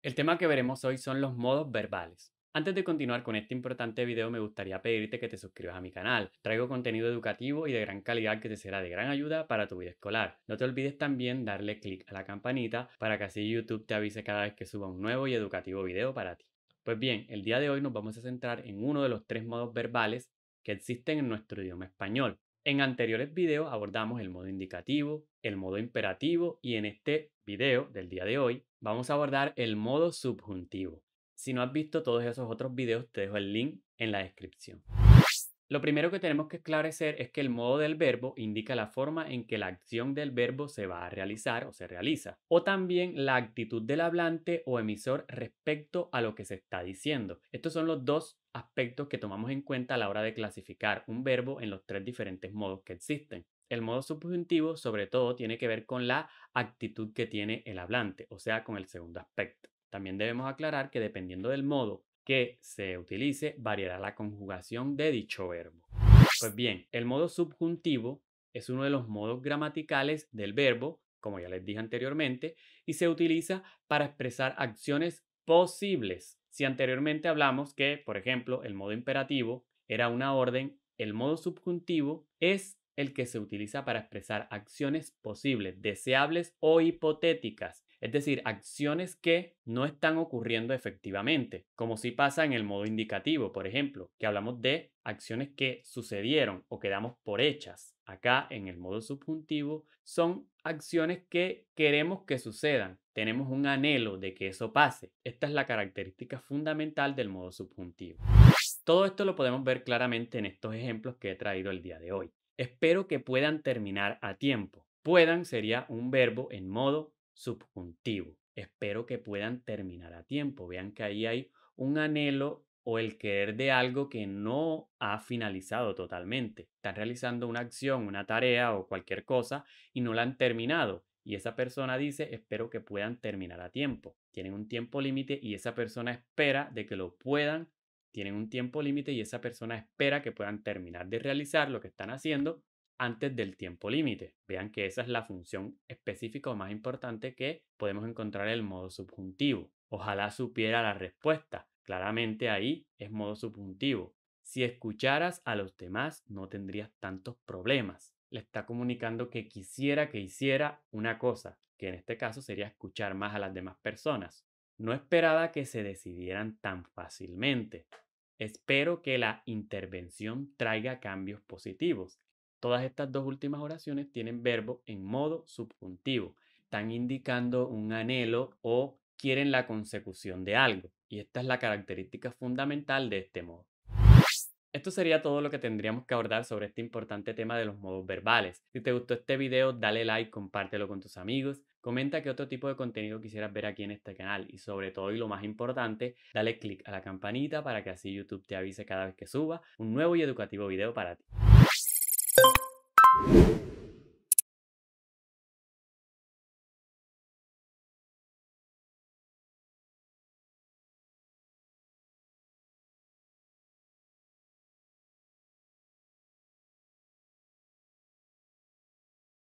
El tema que veremos hoy son los modos verbales. Antes de continuar con este importante video me gustaría pedirte que te suscribas a mi canal. Traigo contenido educativo y de gran calidad que te será de gran ayuda para tu vida escolar. No te olvides también darle clic a la campanita para que así YouTube te avise cada vez que suba un nuevo y educativo video para ti. Pues bien, el día de hoy nos vamos a centrar en uno de los tres modos verbales que existen en nuestro idioma español, en anteriores videos abordamos el modo indicativo, el modo imperativo y en este video del día de hoy vamos a abordar el modo subjuntivo. Si no has visto todos esos otros videos, te dejo el link en la descripción. Lo primero que tenemos que esclarecer es que el modo del verbo indica la forma en que la acción del verbo se va a realizar o se realiza, o también la actitud del hablante o emisor respecto a lo que se está diciendo. Estos son los dos aspectos que tomamos en cuenta a la hora de clasificar un verbo en los tres diferentes modos que existen. El modo subjuntivo sobre todo tiene que ver con la actitud que tiene el hablante, o sea, con el segundo aspecto. También debemos aclarar que dependiendo del modo que se utilice, variará la conjugación de dicho verbo. Pues bien, el modo subjuntivo es uno de los modos gramaticales del verbo, como ya les dije anteriormente, y se utiliza para expresar acciones posibles si anteriormente hablamos que, por ejemplo, el modo imperativo era una orden, el modo subjuntivo es el que se utiliza para expresar acciones posibles, deseables o hipotéticas es decir, acciones que no están ocurriendo efectivamente, como si pasa en el modo indicativo, por ejemplo, que hablamos de acciones que sucedieron o quedamos por hechas. Acá en el modo subjuntivo son acciones que queremos que sucedan, tenemos un anhelo de que eso pase. Esta es la característica fundamental del modo subjuntivo. Todo esto lo podemos ver claramente en estos ejemplos que he traído el día de hoy. Espero que puedan terminar a tiempo. Puedan sería un verbo en modo subjuntivo. Espero que puedan terminar a tiempo. Vean que ahí hay un anhelo o el querer de algo que no ha finalizado totalmente. Están realizando una acción, una tarea o cualquier cosa y no la han terminado. Y esa persona dice, espero que puedan terminar a tiempo. Tienen un tiempo límite y esa persona espera de que lo puedan. Tienen un tiempo límite y esa persona espera que puedan terminar de realizar lo que están haciendo antes del tiempo límite. Vean que esa es la función específica o más importante que podemos encontrar el modo subjuntivo. Ojalá supiera la respuesta. Claramente ahí es modo subjuntivo. Si escucharas a los demás no tendrías tantos problemas. Le está comunicando que quisiera que hiciera una cosa, que en este caso sería escuchar más a las demás personas. No esperaba que se decidieran tan fácilmente. Espero que la intervención traiga cambios positivos. Todas estas dos últimas oraciones tienen verbo en modo subjuntivo. Están indicando un anhelo o quieren la consecución de algo. Y esta es la característica fundamental de este modo. Esto sería todo lo que tendríamos que abordar sobre este importante tema de los modos verbales. Si te gustó este video, dale like, compártelo con tus amigos, comenta qué otro tipo de contenido quisieras ver aquí en este canal y sobre todo y lo más importante, dale click a la campanita para que así YouTube te avise cada vez que suba un nuevo y educativo video para ti. you